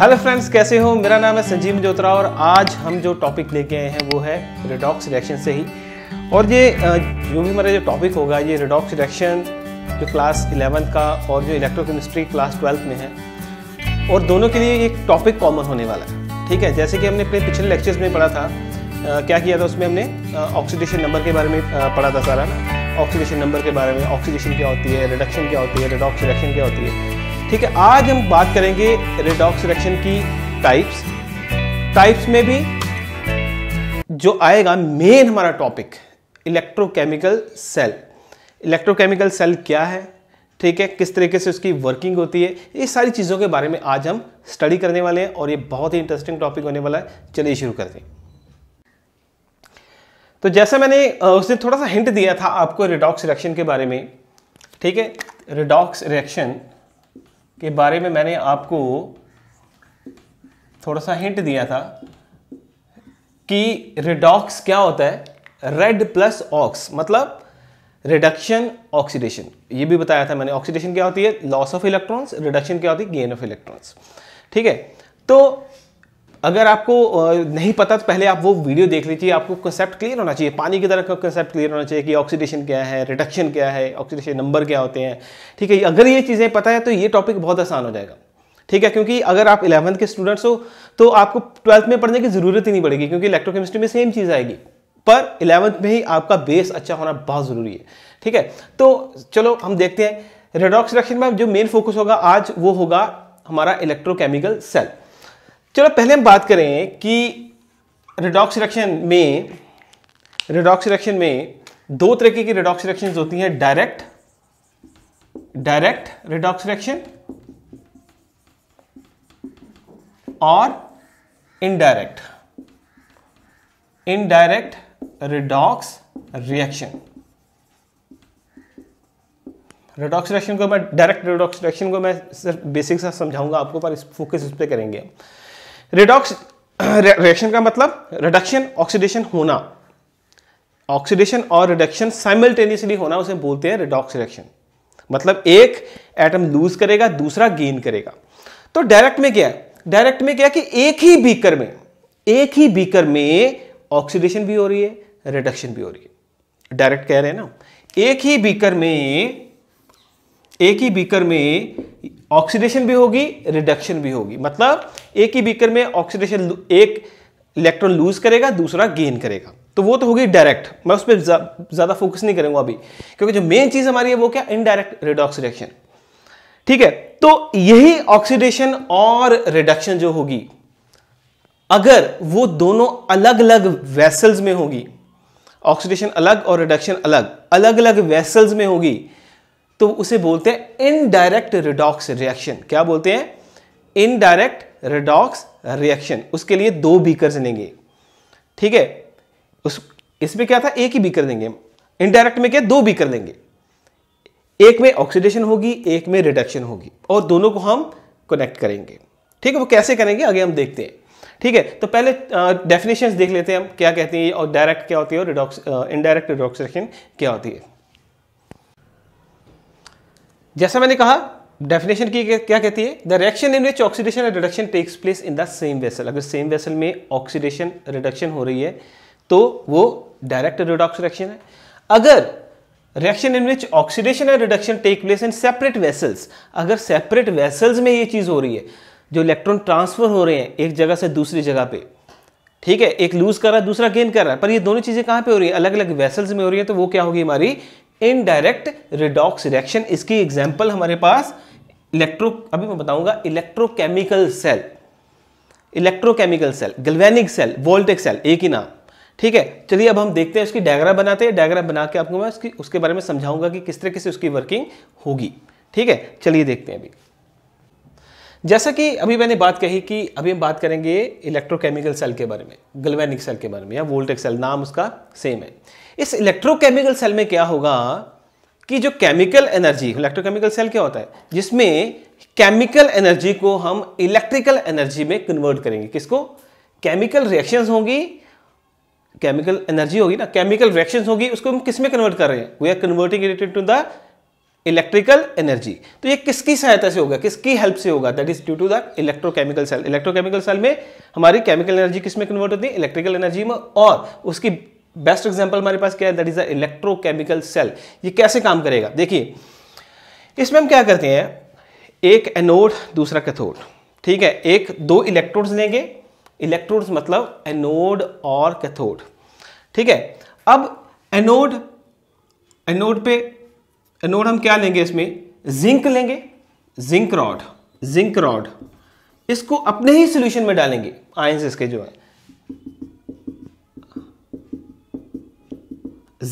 Hello friends कैसे हो मेरा नाम है संजीव जोत्रा और आज हम जो टॉपिक लेके आए हैं वो है रिडॉक्स रिएक्शन से ही और ये जो भी हमारा जो टॉपिक होगा ये रिडॉक्स रिएक्शन जो क्लास इलेवंथ का और जो इलेक्ट्रोकेमिस्ट्री क्लास ट्वेल्थ में है और दोनों के लिए एक टॉपिक कॉमन होने वाला है ठीक है जैसे कि हमने अपने पिछले लेक्चर्स में पढ़ा था क्या किया था उसमें हमने ऑक्सीडेशन नंबर के बारे में पढ़ा था सारा ना ऑक्सीडेशन नंबर के बारे में ऑक्सीडेशन क्या होती है रिडक्शन क्या होती है रिडॉक्स रिएक्शन क्या होती है ठीक है आज हम बात करेंगे रेडॉक्स रिएक्शन की टाइप्स टाइप्स में भी जो आएगा मेन हमारा topic electrochemical cell electrochemical cell क्या है ठीक है किस तरीके से उसकी वर्किंग होती है ये सारी चीज़ों के बारे में आज हम स्टडी करने वाले हैं और ये बहुत ही इंटरेस्टिंग टॉपिक होने वाला है चलिए शुरू करते हैं तो जैसा मैंने उसने थोड़ा सा हिंट दिया था आपको रिडॉक्स रिएक्शन के बारे में ठीक है रिडॉक्स रिएक्शन के बारे में मैंने आपको थोड़ा सा हिंट दिया था कि रिडॉक्स क्या होता है रेड प्लस ऑक्स मतलब रिडक्शन ऑक्सीडेशन ये भी बताया था मैंने ऑक्सीडेशन क्या होती है लॉस ऑफ इलेक्ट्रॉन्स रिडक्शन क्या होती है गेन ऑफ इलेक्ट्रॉन्स ठीक है तो अगर आपको नहीं पता तो पहले आप वो वीडियो देख लीजिए आपको कंसेप्ट क्लियर होना चाहिए पानी की तरह का कंसेप्ट क्लियर होना चाहिए कि ऑक्सीडेशन क्या है रिडक्शन क्या है ऑक्सीडेशन नंबर क्या होते हैं ठीक है अगर ये चीज़ें पता है तो ये टॉपिक बहुत आसान हो जाएगा ठीक है क्योंकि अगर आप इलेवंथ के स्टूडेंट्स हो तो आपको ट्वेल्थ में पढ़ने की ज़रूरत ही नहीं पड़ेगी क्योंकि इलेक्ट्रोकेमिस्ट्री में सेम चीज़ आएगी पर इलेवंथ में ही आपका बेस अच्छा होना बहुत ज़रूरी है ठीक है तो चलो हम देखते हैं रेडॉक्स रिडक्शन में जो मेन फोकस होगा आज वो होगा हमारा इलेक्ट्रोकेमिकल सेल चलो पहले हम बात करें कि रिडॉक्स रिएक्शन में रिडॉक्स रिएक्शन में दो तरीके की रिडॉक्स रिएक्शन होती हैं डायरेक्ट डायरेक्ट रिडॉक्स रिएक्शन और indirect indirect redox reaction redox reaction को मैं डायरेक्ट रिडॉक्स रिएक्शन को मैं सिर्फ बेसिक सा समझाऊंगा आपको पर इस फोकस इस पर करेंगे रिडॉक्स रिएक्शन का मतलब रिडक्शन ऑक्सीडेशन होना ऑक्सीडेशन और रिडक्शन साइमल्टेनियसली होना उसे बोलते हैं रिडॉक्स रिएक्शन मतलब एक एटम लूज करेगा दूसरा गेन करेगा तो डायरेक्ट में क्या है डायरेक्ट में क्या है कि एक ही बीकर में एक ही बीकर में ऑक्सीडेशन भी हो रही है रिडक्शन भी हो रही है डायरेक्ट कह रहे हैं ना एक ही बीकर में एक ही बीकर में ऑक्सीडेशन भी होगी रिडक्शन भी होगी मतलब एक ही बीकर में ऑक्सीडेशन एक इलेक्ट्रॉन लूज करेगा दूसरा गेन करेगा तो वो तो होगी डायरेक्ट मैं उस पर ज़्यादा फोकस नहीं करूंगा अभी क्योंकि जो मेन चीज़ हमारी है वो क्या इनडायरेक्ट रिडॉक्स रिएक्शन ठीक है तो यही ऑक्सीडेशन और रिडक्शन जो होगी अगर वो दोनों अलग अलग वेसल्स में होगी ऑक्सीडेशन अलग और रिडक्शन अलग अलग अलग वेसल्स में होगी तो उसे बोलते हैं इनडायरेक्ट रिडॉक्स रिएक्शन क्या बोलते हैं इनडायरेक्ट रिडॉक्स रिएक्शन उसके लिए दो बीकर लेंगे ठीक है उस इसमें क्या था एक ही बीकर देंगे इनडायरेक्ट में क्या दो बीकर देंगे एक में ऑक्सीडेशन होगी एक में रिडक्शन होगी और दोनों को हम कनेक्ट करेंगे ठीक है वो कैसे करेंगे आगे हम देखते हैं ठीक है तो पहले डेफिनेशंस देख लेते हैं हम क्या कहते हैं और डायरेक्ट क्या होती है और रिडॉक्स इनडायरेक्ट रिडॉक्सेशन क्या होती है जैसा मैंने कहा डेफिनेशन की क्या कहती है the reaction in which oxidation and reduction takes place in the same vessel अगर सेम वेसल में ऑक्सीडेशन रिडक्शन हो रही है तो वो डायरेक्ट रिडॉक्स रिएक्शन है अगर reaction in which oxidation and reduction take place in separate vessels अगर सेपरेट वेसल्स में ये चीज़ हो रही है जो इलेक्ट्रॉन ट्रांसफर हो रहे हैं एक जगह से दूसरी जगह पे ठीक है एक लूज कर रहा है दूसरा गेन कर रहा है पर ये दोनों चीज़ें कहां पे हो रही है अलग अलग वेसल्स में हो रही है तो वो क्या होगी हमारी इनडायरेक्ट रिडॉक्स रिएक्शन इसकी एग्जाम्पल हमारे पास इलेक्ट्रो अभी मैं बताऊंगा electrochemical cell electrochemical cell galvanic cell voltaic cell एक ही नाम ठीक है चलिए अब हम देखते हैं उसकी डायग्राम बनाते हैं डायग्राम बना के आपको मैं उसकी उसके बारे में समझाऊंगा कि किस तरीके से उसकी वर्किंग होगी ठीक है चलिए देखते हैं अभी जैसा कि अभी मैंने बात कही कि अभी हम बात करेंगे इलेक्ट्रोकेमिकल सेल के बारे में गल्वेनिक सेल के बारे में या वोल्टेक सेल नाम उसका सेम है इस इलेक्ट्रोकेमिकल सेल में क्या होगा कि जो केमिकल एनर्जी इलेक्ट्रोकेमिकल सेल क्या होता है जिसमें केमिकल एनर्जी को हम इलेक्ट्रिकल एनर्जी में कन्वर्ट करेंगे किसको केमिकल रिएक्शंस होंगी केमिकल एनर्जी होगी ना केमिकल रिएक्शंस होगी उसको हम किस में कन्वर्ट कर रहे हैं we are converting it to the electrical energy तो ये किसकी सहायता से होगा किसकी हेल्प से होगा that is due to the electrochemical cell electrochemical cell में हमारी केमिकल एनर्जी किस में कन्वर्ट होती है इलेक्ट्रिकल एनर्जी में और उसकी बेस्ट एग्जाम्पल हमारे पास क्या है दैट इज इलेक्ट्रोकेमिकल सेल ये कैसे काम करेगा देखिए इसमें हम क्या करते हैं एक एनोड दूसरा कैथोड ठीक है एक दो इलेक्ट्रोड्स लेंगे इलेक्ट्रोड्स मतलब एनोड और कैथोड ठीक है अब एनोड एनोड पे एनोड हम क्या लेंगे इसमें जिंक लेंगे जिंक रॉड जिंक रॉड इसको अपने ही सोल्यूशन में डालेंगे आयंस इसके जो है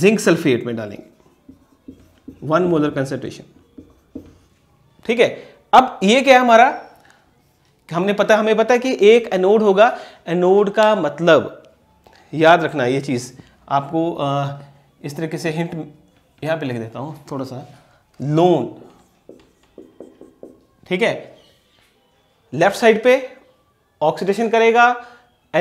जिंक सल्फेट में डालेंगे वन मोलर कंसेंट्रेशन ठीक है अब ये क्या है हमारा हमने पता हमें पता है कि एक एनोड होगा एनोड का मतलब याद रखना ये चीज़ आपको आ, इस तरीके से हिंट यहां पे लिख देता हूं थोड़ा सा लोन ठीक है लेफ्ट साइड पे ऑक्सीडेशन करेगा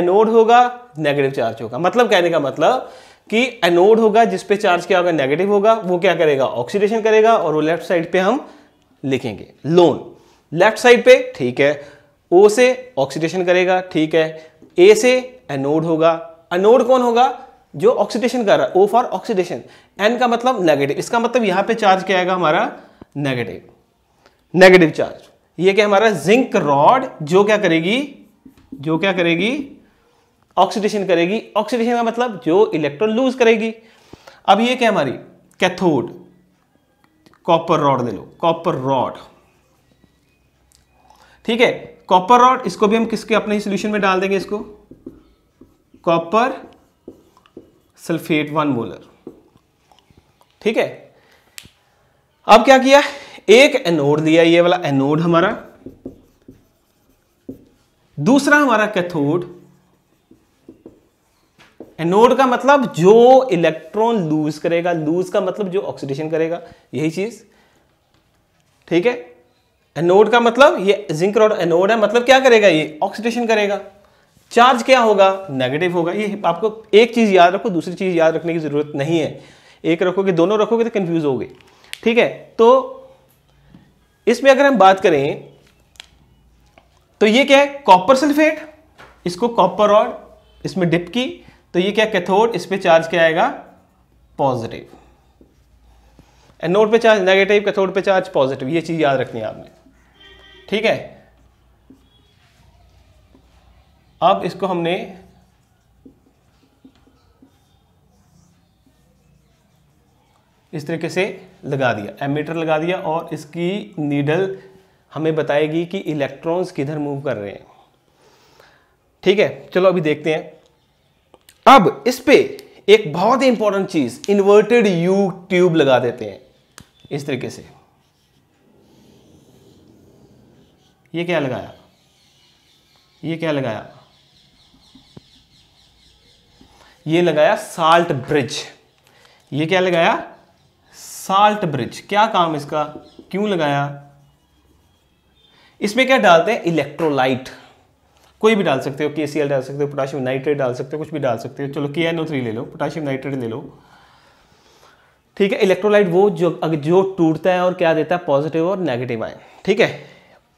एनोड होगा नेगेटिव चार्ज होगा मतलब कहने का मतलब कि एनोड होगा जिस पे चार्ज क्या होगा नेगेटिव होगा वो क्या करेगा ऑक्सीडेशन करेगा और वो लेफ्ट साइड पे हम लिखेंगे लोन लेफ्ट साइड पे ठीक है ओ से ऑक्सीडेशन करेगा ठीक है ए से एनोड होगा एनोड कौन होगा जो ऑक्सीडेशन कर रहा है ओ फॉर ऑक्सीडेशन एन का मतलब नेगेटिव इसका मतलब यहां पे चार्ज क्या आएगा हमारा नेगेटिव नेगेटिव चार्ज ये क्या हमारा जिंक रॉड जो क्या करेगी जो क्या करेगी ऑक्सीडेशन करेगी ऑक्सीडेशन का मतलब जो इलेक्ट्रॉन लूज करेगी अब ये क्या हमारी कैथोड कॉपर रॉड ले लो कॉपर रॉड ठीक है कॉपर रॉड इसको भी हम किसके अपने ही सोल्यूशन में डाल देंगे इसको कॉपर सल्फेट वन मोलर ठीक है अब क्या किया एक एनोड लिया ये वाला एनोड हमारा दूसरा हमारा कैथोड एनोड का मतलब जो इलेक्ट्रॉन लूज करेगा लूज का मतलब जो ऑक्सीडेशन करेगा यही चीज ठीक है एनोड का मतलब ये जिंक रॉड एनोड है मतलब क्या करेगा ये ऑक्सीडेशन करेगा चार्ज क्या होगा नेगेटिव होगा ये आपको एक चीज़ याद रखो दूसरी चीज़ याद रखने की ज़रूरत नहीं है एक रखोगे दोनों रखोगे तो कन्फ्यूज़ होगे ठीक है तो इसमें अगर हम बात करें तो ये क्या है कॉपर सल्फेट इसको कॉपर रॉड इसमें डिप की तो ये क्या कैथोड इस पर चार्ज क्या आएगा पॉजिटिव एनोड पे चार्ज नेगेटिव कैथोड पे चार्ज पॉजिटिव ये चीज़ याद रखनी है आपने ठीक है अब इसको हमने इस तरीके से लगा दिया एमीटर लगा दिया और इसकी नीडल हमें बताएगी कि इलेक्ट्रॉन्स किधर मूव कर रहे हैं ठीक है चलो अभी देखते हैं अब इस पे एक बहुत ही इंपॉर्टेंट चीज इन्वर्टेड यू ट्यूब लगा देते हैं इस तरीके से ये क्या लगाया ये क्या लगाया ये लगाया साल्ट ब्रिज ये क्या लगाया साल्ट ब्रिज क्या काम इसका क्यों लगाया इसमें क्या डालते हैं इलेक्ट्रोलाइट कोई भी डाल सकते हो के डाल सकते हो पोटाशियम नाइट्रेट डाल सकते हो कुछ भी डाल सकते हो चलो के ले लो पोटाशियम नाइट्रेट ले लो ठीक है इलेक्ट्रोलाइट वो जो जो टूटता है और क्या देता है पॉजिटिव और नेगेटिव आए ठीक है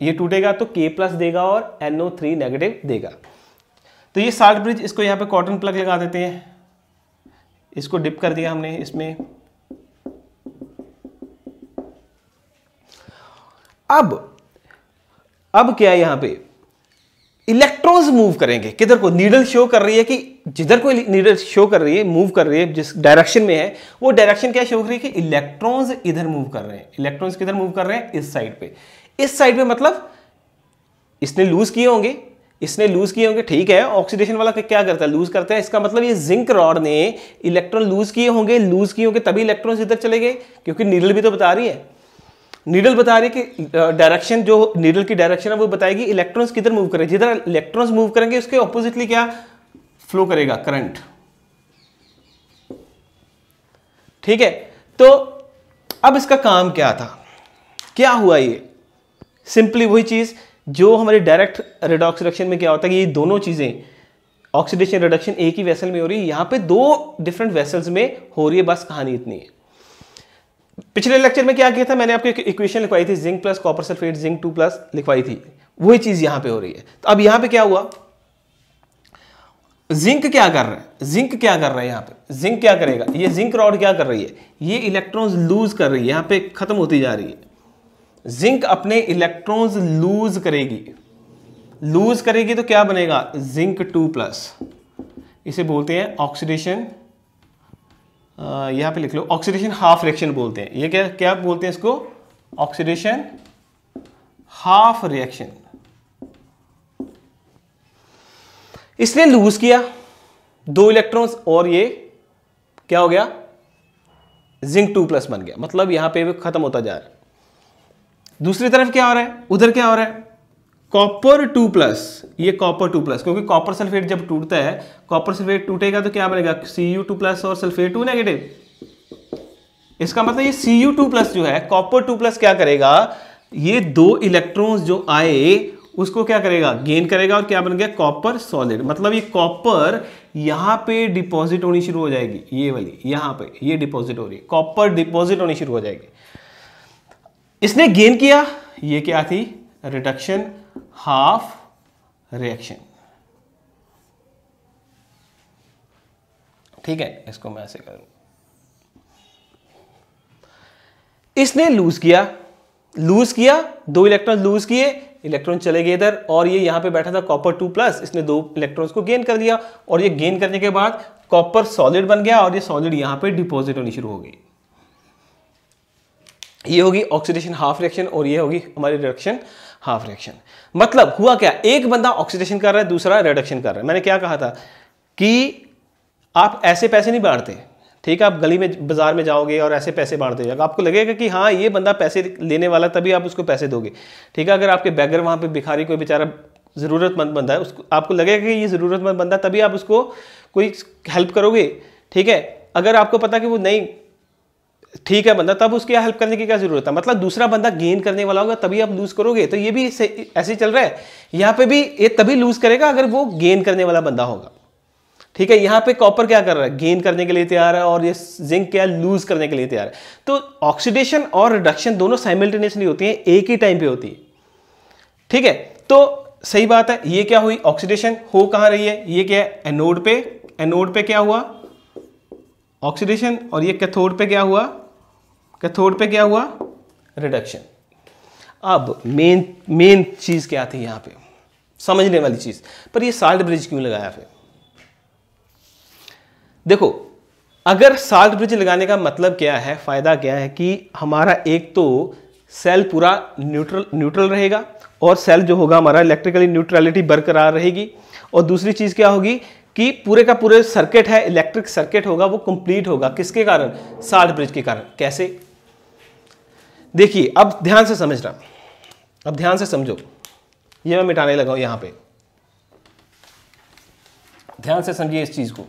ये टूटेगा तो के प्लस देगा और एनओ थ्री नेगेटिव देगा तो ये साल्ट ब्रिज इसको यहाँ पे कॉटन प्लग लगा देते हैं इसको डिप कर दिया हमने इसमें अब अब क्या है यहाँ पे इलेक्ट्रॉन्स मूव करेंगे किधर को नीडल शो कर रही है कि जिधर को नीडल शो कर रही है मूव कर रही है जिस डायरेक्शन में है वो डायरेक्शन क्या शो कर रही है कि इलेक्ट्रॉन्स इधर मूव कर रहे हैं इलेक्ट्रॉन्स किधर मूव कर रहे हैं इस साइड पे इस साइड पे मतलब इसने लूज किए होंगे इसने लूज किए होंगे ठीक है ऑक्सीडेशन वाला क्या करता है लूज करता है इसका मतलब ये जिंक रॉड ने इलेक्ट्रॉन लूज किए होंगे लूज किए होंगे तभी इलेक्ट्रॉन इधर चले गए क्योंकि नीडल भी तो बता रही है नीडल बता रही कि डायरेक्शन जो नीडल की डायरेक्शन है वो बताएगी इलेक्ट्रॉन्स किधर मूव करें जिधर इलेक्ट्रॉन्स मूव करेंगे उसके ऑपोजिटली क्या फ्लो करेगा करंट ठीक है तो अब इसका काम क्या था क्या हुआ ये सिंपली वही चीज़ जो हमारे डायरेक्ट रिडॉक्स रिडक्शन में क्या होता है कि ये दोनों चीज़ें ऑक्सीडेशन रिडक्शन एक ही वेसल में हो रही है यहां पे दो डिफरेंट वेसल्स में हो रही है बस कहानी इतनी है पिछले लेक्चर में क्या किया था मैंने आपको एक इक्वेशन लिखवाई थी zinc plus copper sulphate zinc two plus लिखवाई थी वही चीज यहां पे हो रही है तो अब यहां पे क्या हुआ जिंक क्या कर रहा है जिंक क्या कर रहा है यहां पे जिंक क्या करेगा ये जिंक रॉड क्या कर रही है ये इलेक्ट्रॉन्स लूज कर रही है यहां पे खत्म होती जा रही है जिंक अपने इलेक्ट्रॉन्स लूज करेगी लूज करेगी तो क्या बनेगा जिंक टू प्लस इसे बोलते हैं ऑक्सीडेशन यहाँ पे लिख लो ऑक्सीडेशन हाफ रिएक्शन बोलते हैं ये क्या क्या बोलते हैं इसको ऑक्सीडेशन हाफ रिएक्शन इसने लूज किया दो इलेक्ट्रॉन्स और ये क्या हो गया जिंक टू प्लस बन गया मतलब यहां पे भी खत्म होता जा रहा है दूसरी तरफ क्या हो रहा है उधर क्या हो रहा है कॉपर टू प्लस ये कॉपर टू प्लस क्योंकि कॉपर सल्फेट जब टूटता है कॉपर सल्फेट टूटेगा तो क्या बनेगा सी यू टू प्लस और सल्फेट टू नेगेटिव इसका मतलब ये सी यू टू प्लस जो है कॉपर टू प्लस क्या करेगा ये दो इलेक्ट्रॉन्स जो आए उसको क्या करेगा गेन करेगा और क्या बन गया कॉपर सॉलिड मतलब ये कॉपर यहाँ पे डिपॉजिट होनी शुरू हो जाएगी ये वाली यहाँ पे ये डिपॉजिट हो रही है कॉपर डिपॉजिट होनी शुरू हो जाएगी इसने गेन किया ये क्या थी रिडक्शन हाफ रिएक्शन ठीक है इसको मैं ऐसे करूं इसने लूज किया लूज किया दो इलेक्ट्रॉन लूज किए इलेक्ट्रॉन चले गए इधर और ये यहां पे बैठा था कॉपर टू प्लस इसने दो इलेक्ट्रॉन्स को गेन कर लिया और ये गेन करने के बाद कॉपर सॉलिड बन गया और ये सॉलिड यहां पे डिपॉजिट होनी शुरू हो गई ये होगी ऑक्सीडेशन हाफ रिएक्शन और ये होगी हमारी रिएक्शन हाफ रिएक्शन मतलब हुआ क्या एक बंदा ऑक्सीडेशन कर रहा है दूसरा रिडक्शन कर रहा है मैंने क्या कहा था कि आप ऐसे पैसे नहीं बांटते ठीक है आप गली में बाजार में जाओगे और ऐसे पैसे बांटते जाओगे आपको लगेगा कि हाँ ये बंदा पैसे लेने वाला तभी आप उसको पैसे दोगे ठीक है अगर आपके बैगर वहाँ पे भिखारी कोई बेचारा ज़रूरतमंद बंदा है उसको आपको लगेगा कि ये ज़रूरतमंद बंदा तभी आप उसको कोई हेल्प करोगे ठीक है अगर आपको पता कि वो नहीं ठीक है बंदा तब उसकी हेल्प करने की क्या जरूरत है मतलब दूसरा बंदा गेन करने वाला होगा तभी आप लूज करोगे तो ये भी ऐसे चल रहा है यहाँ पे भी ये तभी लूज करेगा अगर वो गेन करने वाला बंदा होगा ठीक है यहाँ पे कॉपर क्या कर रहा है गेन करने के लिए तैयार है और ये जिंक क्या लूज करने के लिए तैयार है तो ऑक्सीडेशन और रिडक्शन दोनों साइमल्टेनियसली होती है एक ही टाइम पे होती है ठीक है तो सही बात है ये क्या हुई ऑक्सीडेशन हो कहाँ रही है ये क्या है एनोड पे एनोड पे क्या हुआ ऑक्सीडेशन और ये कैथोड पे क्या हुआ कैथोड पे क्या हुआ रिडक्शन अब मेन मेन चीज़ क्या थी यहां पे समझने वाली चीज़ पर ये साल्ट ब्रिज क्यों लगाया फिर देखो अगर साल्ट ब्रिज लगाने का मतलब क्या है फ़ायदा क्या है कि हमारा एक तो सेल पूरा न्यूट्रल न्यूट्रल रहेगा और सेल जो होगा हमारा इलेक्ट्रिकली न्यूट्रलिटी बरकरार रहेगी और दूसरी चीज़ क्या होगी कि पूरे का पूरे सर्किट है इलेक्ट्रिक सर्किट होगा वो कंप्लीट होगा किसके कारण साल्ट ब्रिज के कारण कैसे देखिए अब ध्यान से समझना अब ध्यान से समझो ये मैं मिटाने लगा यहां यहाँ पे ध्यान से समझिए इस चीज़ को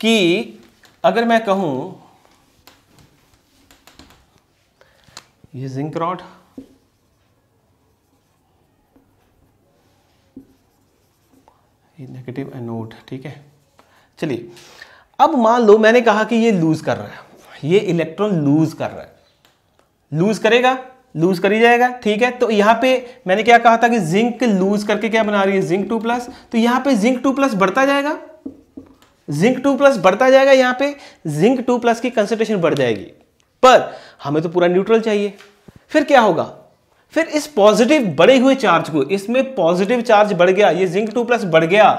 कि अगर मैं कहूं ये जिंक रॉड ये नेगेटिव एनोड ठीक है चलिए अब मान लो मैंने कहा कि ये लूज कर रहा है ये इलेक्ट्रॉन लूज कर रहा है लूज करेगा लूज कर ही जाएगा ठीक है तो यहाँ पे मैंने क्या कहा था कि जिंक लूज करके क्या बना रही है जिंक टू प्लस तो यहाँ पे जिंक टू प्लस बढ़ता जाएगा जिंक टू प्लस बढ़ता जाएगा यहां पे जिंक टू प्लस की कंसेंट्रेशन बढ़ जाएगी पर हमें तो पूरा न्यूट्रल चाहिए फिर क्या होगा फिर इस पॉजिटिव बढ़े हुए चार्ज को इसमें पॉजिटिव चार्ज बढ़ गया ये जिंक टू प्लस बढ़ गया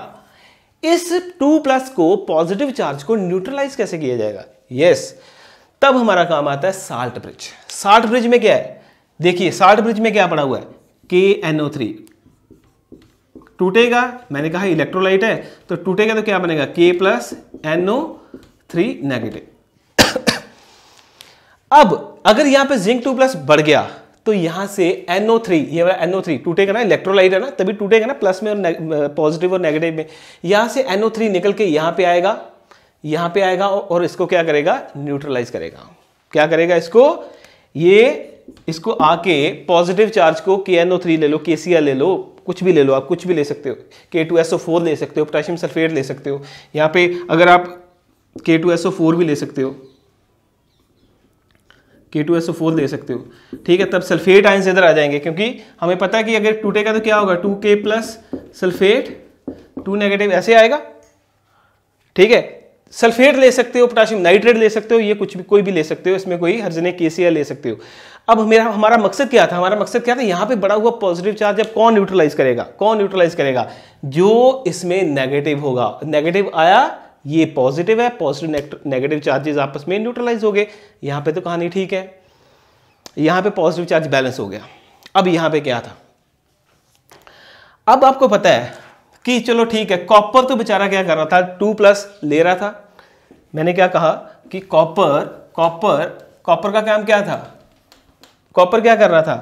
इस टू प्लस को पॉजिटिव चार्ज को न्यूट्रलाइज कैसे किया जाएगा यस yes. तब हमारा काम आता है साल्ट ब्रिज साठ ब्रिज में क्या है देखिए साठ ब्रिज में क्या पड़ा हुआ है के एन ओ थ्री टूटेगा मैंने कहा इलेक्ट्रोलाइट है तो टूटेगा तो क्या बनेगा K plus N O three negative अब अगर यहां पे जिंक टू प्लस बढ़ गया तो यहां से एनओ थ्री ये वाला एनओ थ्री टूटेगा ना इलेक्ट्रोलाइट है ना तभी टूटेगा ना प्लस में और पॉजिटिव और नेगेटिव में यहां से एनओ थ्री निकल के यहां पे आएगा यहां पे आएगा और इसको क्या करेगा न्यूट्रलाइज करेगा क्या करेगा इसको ये इसको आके पॉजिटिव चार्ज को के थ्री ले लो के ले लो कुछ भी ले लो आप कुछ भी ले सकते हो के टू एस ओ फोर ले सकते हो पोटेशियम सल्फेट ले सकते हो यहाँ पे अगर आप के टू एस ओ फोर भी ले सकते हो के टू एस ओ फोर ले सकते हो ठीक है तब सल्फेट आइंस इधर आ जाएंगे क्योंकि हमें पता है कि अगर टूटेगा तो क्या होगा टू के प्लस सल्फेट टू नेगेटिव ऐसे आएगा ठीक है सल्फेट ले सकते हो पोटाशियम नाइट्रेट ले सकते हो ये कुछ भी कोई भी ले सकते हो इसमें कोई हर्जने केसिया ले सकते हो अब मेरा हमारा मकसद क्या था हमारा मकसद क्या था यहाँ पे बड़ा हुआ पॉजिटिव चार्ज अब कौन न्यूट्रलाइज करेगा कौन न्यूट्रलाइज करेगा जो इसमें नेगेटिव होगा नेगेटिव आया ये पॉजिटिव है पॉजिटिव नेगेटिव चार्जेज आपस में न्यूट्रलाइज हो गए यहाँ पर तो कहानी ठीक है यहाँ पर पॉजिटिव चार्ज बैलेंस हो गया अब यहाँ पर क्या था अब आपको पता है कि चलो ठीक है कॉपर तो बेचारा क्या कर रहा था टू प्लस ले रहा था मैंने क्या कहा कि कॉपर कॉपर कॉपर का काम क्या था कॉपर क्या कर रहा था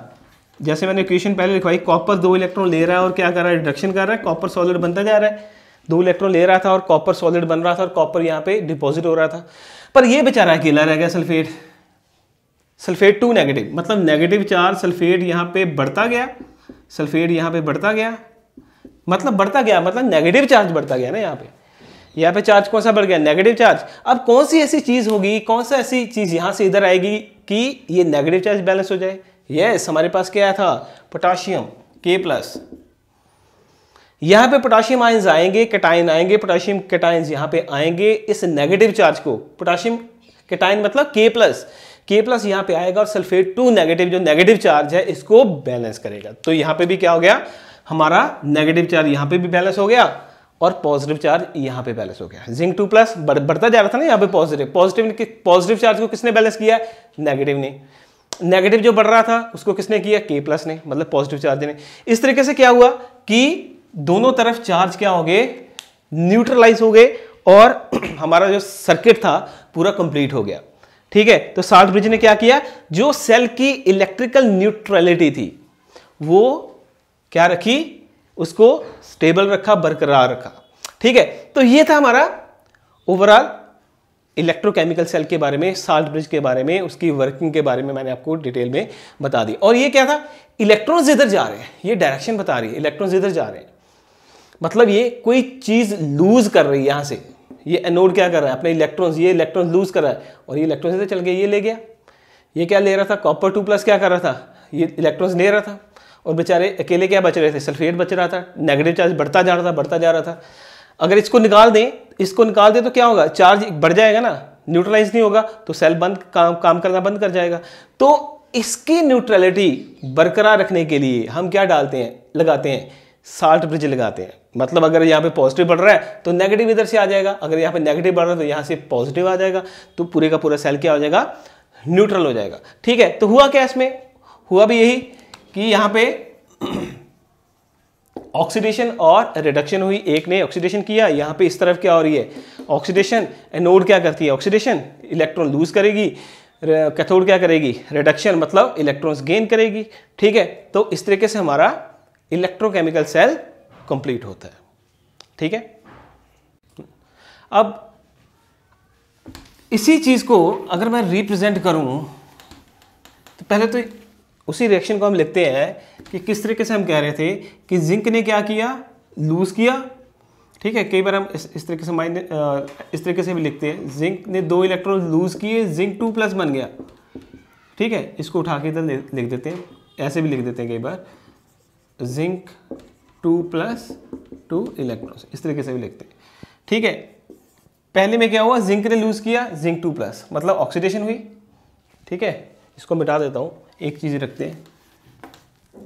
जैसे मैंने क्वेश्चन पहले लिखवाई कॉपर दो इलेक्ट्रॉन ले रहा है और क्या कर रहा है डिडक्शन कर रहा है कॉपर सॉलिड बनता जा रहा है दो इलेक्ट्रॉन ले रहा था और कॉपर सॉलिड बन रहा था और कॉपर यहाँ पे डिपॉजिट हो रहा था पर ये बेचारा अकेला रह गया सल्फेट सल्फेट टू नेगेटिव मतलब नेगेटिव चार सल्फेट यहाँ पे बढ़ता गया सल्फेट यहाँ पे बढ़ता गया मतलब बढ़ता गया मतलब नेगेटिव चार्ज बढ़ता गया ना यहाँ पे यहाँ पे चार्ज कौन सा बढ़ गया नेगेटिव चार्ज अब कौन सी ऐसी चीज़ होगी कौन सा ऐसी चीज़ यहाँ से इधर आएगी कि ये नेगेटिव चार्ज बैलेंस हो जाए यस yes, हमारे पास क्या था पोटाशियम के प्लस यहाँ पे पोटाशियम आयंस आएंगे कैटाइन आएंगे पोटाशियम कटाइन्स यहाँ पे आएंगे इस नेगेटिव चार्ज को पोटाशियम कैटाइन मतलब के प्लस के प्लस यहाँ पे आएगा और सल्फेट टू नेगेटिव जो नेगेटिव चार्ज है इसको बैलेंस करेगा तो यहाँ पे भी क्या हो गया हमारा नेगेटिव चार्ज यहाँ पे भी बैलेंस हो गया और पॉजिटिव चार्ज यहाँ पे बैलेंस हो गया जिंक टू प्लस बढ़ता जा रहा था ना यहाँ पे पॉजिटिव पॉजिटिव पॉजिटिव चार्ज को किसने बैलेंस किया नेगेटिव ने नेगेटिव जो बढ़ रहा था उसको किसने किया के प्लस ने मतलब पॉजिटिव चार्ज ने इस तरीके से क्या हुआ कि दोनों तरफ चार्ज क्या हो गए न्यूट्रलाइज हो गए और हमारा जो सर्किट था पूरा कंप्लीट हो गया ठीक है तो साल्ट ब्रिज ने क्या किया जो सेल की इलेक्ट्रिकल न्यूट्रलिटी थी वो क्या रखी उसको स्टेबल रखा बरकरार रखा ठीक है तो ये था हमारा ओवरऑल इलेक्ट्रोकेमिकल सेल के बारे में साल्ट ब्रिज के बारे में उसकी वर्किंग के बारे में मैंने आपको डिटेल में बता दी और ये क्या था इलेक्ट्रॉन्स इधर जा रहे हैं ये डायरेक्शन बता रही है इलेक्ट्रॉन्स इधर जा रहे हैं मतलब ये कोई चीज़ लूज कर रही है यहाँ से ये एनोड क्या कर रहा है अपने इलेक्ट्रॉन्स ये इलेक्ट्रॉन्स लूज कर रहा है और ये इलेक्ट्रॉन इधर चल गया ये ले गया ये क्या ले रहा था कॉपर टू प्लस क्या कर रहा था ये इलेक्ट्रॉन्स ले रहा था और बेचारे अकेले क्या बच रहे थे सल्फेट बच रहा था नेगेटिव चार्ज बढ़ता जा रहा था बढ़ता जा रहा था अगर इसको निकाल दें इसको निकाल दें तो क्या होगा चार्ज बढ़ जाएगा ना न्यूट्रलाइज नहीं होगा तो सेल बंद काम काम करना बंद कर जाएगा तो इसकी न्यूट्रलिटी बरकरार रखने के लिए हम क्या डालते हैं लगाते हैं साल्ट ब्रिज लगाते हैं मतलब अगर यहाँ पे पॉजिटिव बढ़ रहा है तो नेगेटिव इधर से आ जाएगा अगर यहाँ पे नेगेटिव बढ़ रहा है तो यहाँ से पॉजिटिव आ जाएगा तो पूरे का पूरा सेल क्या हो जाएगा न्यूट्रल हो जाएगा ठीक है तो हुआ क्या इसमें हुआ भी यही कि यहाँ पे ऑक्सीडेशन और रिडक्शन हुई एक ने ऑक्सीडेशन किया यहाँ पे इस तरफ क्या हो रही है ऑक्सीडेशन एनोड क्या करती है ऑक्सीडेशन इलेक्ट्रॉन लूज करेगी कैथोड क्या करेगी रिडक्शन मतलब इलेक्ट्रॉन्स गेन करेगी ठीक है तो इस तरीके से हमारा इलेक्ट्रोकेमिकल सेल कंप्लीट होता है ठीक है अब इसी चीज़ को अगर मैं रिप्रेजेंट करूं तो पहले तो उसी रिएक्शन को हम लिखते हैं कि किस तरीके से हम कह रहे थे कि जिंक ने क्या किया लूज़ किया ठीक है कई बार हम इस तरीके से माइन इस तरीके से भी लिखते हैं जिंक ने दो इलेक्ट्रॉन लूज़ किए जिंक टू प्लस बन गया ठीक है इसको उठा के इधर लिख देते हैं ऐसे भी लिख देते हैं कई बार zinc two plus two electron इस तरीके से भी लिखते हैं ठीक है पहले में क्या हुआ जिंक ने लूज़ किया जिंक टू प्लस मतलब ऑक्सीडेशन हुई ठीक है इसको मिटा देता हूँ एक चीज़ रखते हैं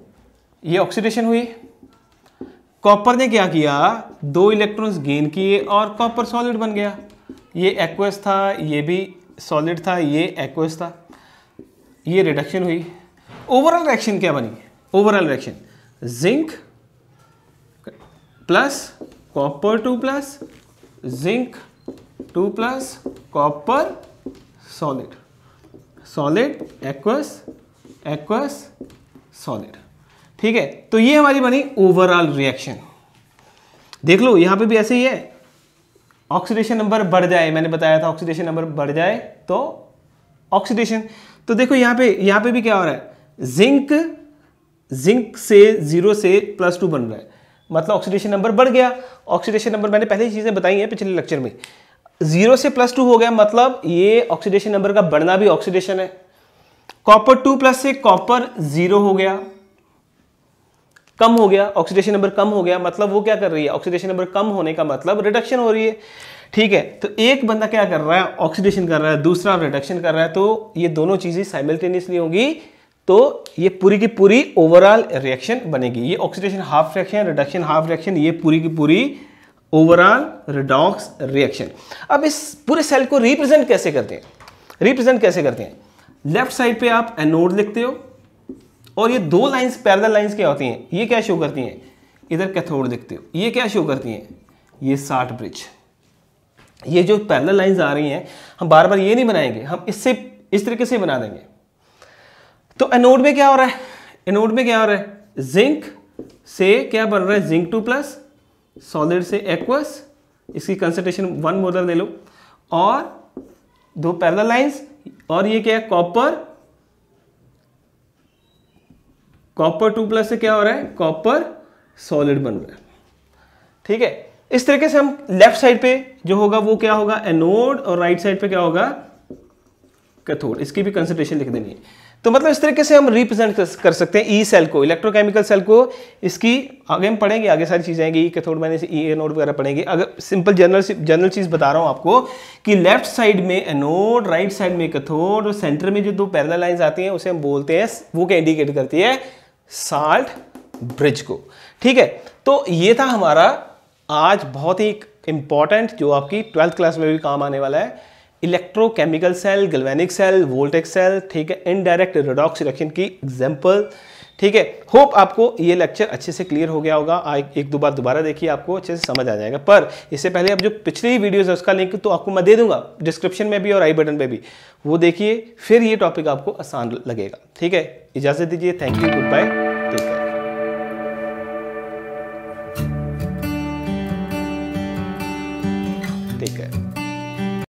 ये ऑक्सीडेशन हुई कॉपर ने क्या किया दो इलेक्ट्रॉन्स गेन किए और कॉपर सॉलिड बन गया ये एक्वस था ये भी सॉलिड था ये एक्वस था ये रिडक्शन हुई ओवरऑल रिएक्शन क्या बनी overall reaction zinc plus copper two plus zinc two plus copper solid solid aqueous aqueous solid ठीक है तो ये हमारी बनी ओवरऑल रिएक्शन देख लो यहां पे भी ऐसे ही है ऑक्सीडेशन नंबर बढ़ जाए मैंने बताया था ऑक्सीडेशन नंबर बढ़ जाए तो ऑक्सीडेशन तो देखो यहां पे यहां पे भी क्या हो रहा है जिंक जिंक से जीरो से प्लस टू बन रहा है मतलब ऑक्सीडेशन नंबर बढ़ गया ऑक्सीडेशन नंबर मैंने पहले ही चीज़ें बताई हैं पिछले लेक्चर में जीरो से प्लस टू हो गया मतलब ये ऑक्सीडेशन नंबर का बढ़ना भी ऑक्सीडेशन है कॉपर टू प्लस से कॉपर जीरो हो गया कम हो गया ऑक्सीडेशन नंबर कम हो गया मतलब वो क्या कर रही है ऑक्सीडेशन नंबर कम होने का मतलब रिडक्शन हो रही है ठीक है तो एक बंदा क्या कर रहा है ऑक्सीडेशन कर रहा है दूसरा रिडक्शन कर रहा है तो ये दोनों चीजें साइमल्टेनियसली होंगी तो ये पूरी की पूरी ओवरऑल रिएक्शन बनेगी ये oxidation half reaction reduction half reaction ये पूरी की पूरी ओवरऑल रिडॉक्स रिएक्शन अब इस पूरे सेल को रिप्रेजेंट कैसे करते हैं रिप्रेजेंट कैसे करते हैं लेफ्ट साइड पे आप एनोड लिखते हो और ये दो लाइंस पैरल लाइंस क्या होती हैं ये क्या शो करती हैं इधर कैथोड लिखते हो ये क्या शो करती हैं ये साठ ब्रिज ये जो पैरल लाइंस आ रही हैं हम बार बार ये नहीं बनाएंगे हम इससे इस तरीके से बना देंगे तो एनोड में क्या हो रहा है एनोड में क्या हो रहा है जिंक से क्या बन रहा है जिंक टू प्लस सॉलिड से एक्वस इसकी कंसेंट्रेशन वन मोलर ले लो और दो पैरल लाइन्स और ये क्या है कॉपर कॉपर टू प्लस से क्या हो रहा है कॉपर सॉलिड बन रहा है ठीक है इस तरीके से हम लेफ्ट साइड पे जो होगा वो क्या होगा एनोड और राइट साइड पे क्या होगा कैथोड इसकी भी कंसेंट्रेशन लिख देनी है तो मतलब इस तरीके से हम रिप्रेजेंट कर सकते हैं ई e सेल को इलेक्ट्रोकेमिकल सेल को इसकी आगे हम पढ़ेंगे आगे सारी चीज़ें आएंगी E e cathode minus E e, anode वगैरह पढ़ेंगे अगर सिंपल जनरल जनरल चीज़ बता रहा हूँ आपको कि लेफ्ट साइड में एनोड राइट साइड में कैथोड और सेंटर में जो दो पैरल लाइन्स आती हैं उसे हम बोलते हैं वो क्या इंडिकेट करती है साल्ट ब्रिज को ठीक है तो ये था हमारा आज बहुत ही इंपॉर्टेंट जो आपकी ट्वेल्थ क्लास में भी काम आने वाला है electrochemical cell galvanic cell voltaic cell ठीक है इनडायरेक्ट रोडॉक्स रिएक्शन की एग्जाम्पल ठीक है होप आपको ये लेक्चर अच्छे से क्लियर हो गया होगा एक दो बार दोबारा देखिए आपको अच्छे से समझ आ जाएगा पर इससे पहले अब जो पिछली वीडियोस है उसका लिंक तो आपको मैं दे दूंगा डिस्क्रिप्शन में भी और आई बटन में भी वो देखिए फिर ये टॉपिक आपको आसान लगेगा ठीक है इजाज़त दीजिए thank you goodbye take care